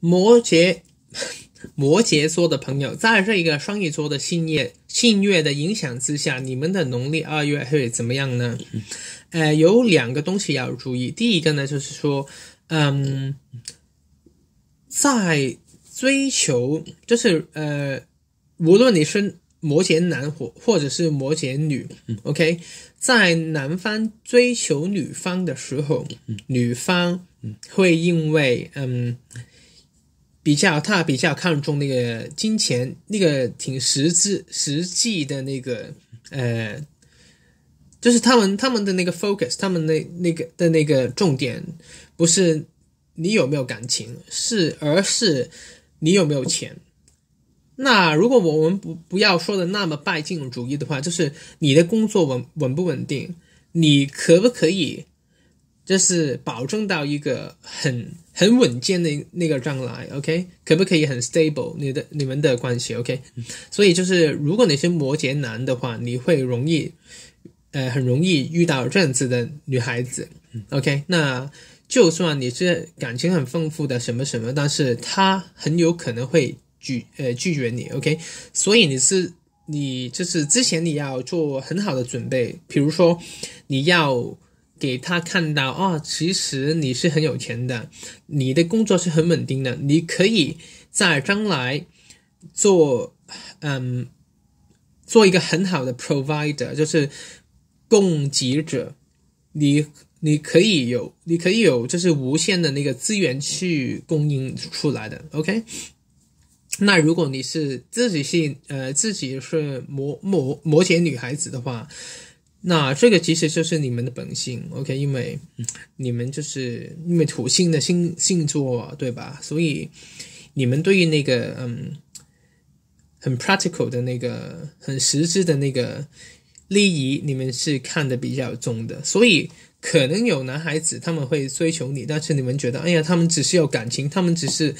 摩羯，摩羯座的朋友，在这一个双鱼座的信念信月的影响之下，你们的农历二月会怎么样呢？呃，有两个东西要注意。第一个呢，就是说，嗯，在追求，就是呃，无论你是摩羯男或或者是摩羯女，OK，在男方追求女方的时候，女方会因为嗯。比较，他比较看重那个金钱，那个挺实质、实际的那个，呃，就是他们他们的那个 focus，他们那那个的那个重点不是你有没有感情，是而是你有没有钱。那如果我们不不要说的那么拜金主义的话，就是你的工作稳稳不稳定，你可不可以就是保证到一个很。很稳健的那个障碍，OK，可不可以很 stable 你的你们的关系，OK？所以就是如果你是摩羯男的话，你会容易，呃，很容易遇到这样子的女孩子，OK？那就算你是感情很丰富的什么什么，但是她很有可能会拒呃拒绝你，OK？所以你是你就是之前你要做很好的准备，比如说你要。给他看到哦，其实你是很有钱的，你的工作是很稳定的，你可以在将来做，嗯，做一个很好的 provider，就是供给者，你你可以有，你可以有，就是无限的那个资源去供应出来的。OK，那如果你是自己是呃自己是摩摩摩羯女孩子的话。那这个其实就是你们的本性，OK？因为你们就是因为土星的星星座，对吧？所以你们对于那个嗯很 practical 的那个很实质的那个利益，你们是看得比较重的。所以可能有男孩子他们会追求你，但是你们觉得，哎呀，他们只是有感情，他们只是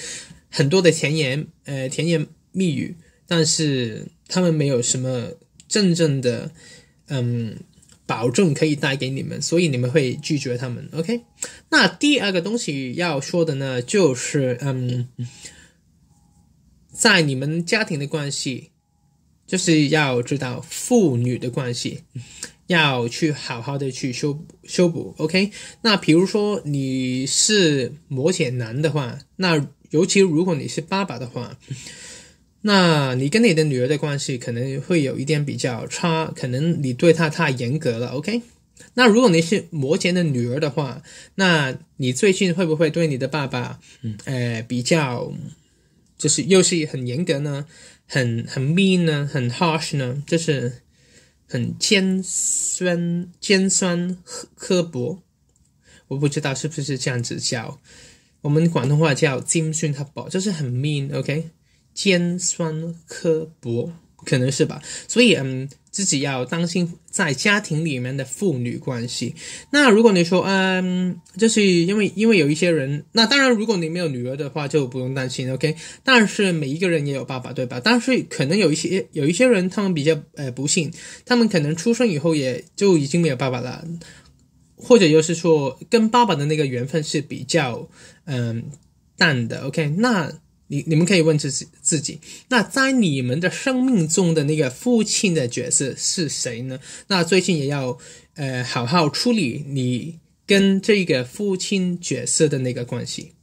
很多的甜言呃甜言蜜语，但是他们没有什么真正的。嗯，保证可以带给你们，所以你们会拒绝他们。OK，那第二个东西要说的呢，就是嗯，在你们家庭的关系，就是要知道父女的关系，要去好好的去修修补。OK，那比如说你是摩羯男的话，那尤其如果你是爸爸的话。那你跟你的女儿的关系可能会有一点比较差，可能你对她太严格了。OK，那如果你是摩羯的女儿的话，那你最近会不会对你的爸爸，嗯，哎，比较，就是又是很严格呢，很很 mean 呢，很 harsh 呢，就是很尖酸尖酸刻薄，我不知道是不是这样子叫，我们广东话叫尖酸刻薄，就是很 mean，OK。尖酸刻薄，可能是吧，所以嗯，自己要当心在家庭里面的父女关系。那如果你说，嗯，就是因为因为有一些人，那当然如果你没有女儿的话，就不用担心，OK。但是每一个人也有爸爸，对吧？但是可能有一些有一些人，他们比较呃不幸，他们可能出生以后也就已经没有爸爸了，或者就是说跟爸爸的那个缘分是比较嗯淡的，OK。那。你你们可以问自自己，那在你们的生命中的那个父亲的角色是谁呢？那最近也要，呃，好好处理你跟这个父亲角色的那个关系。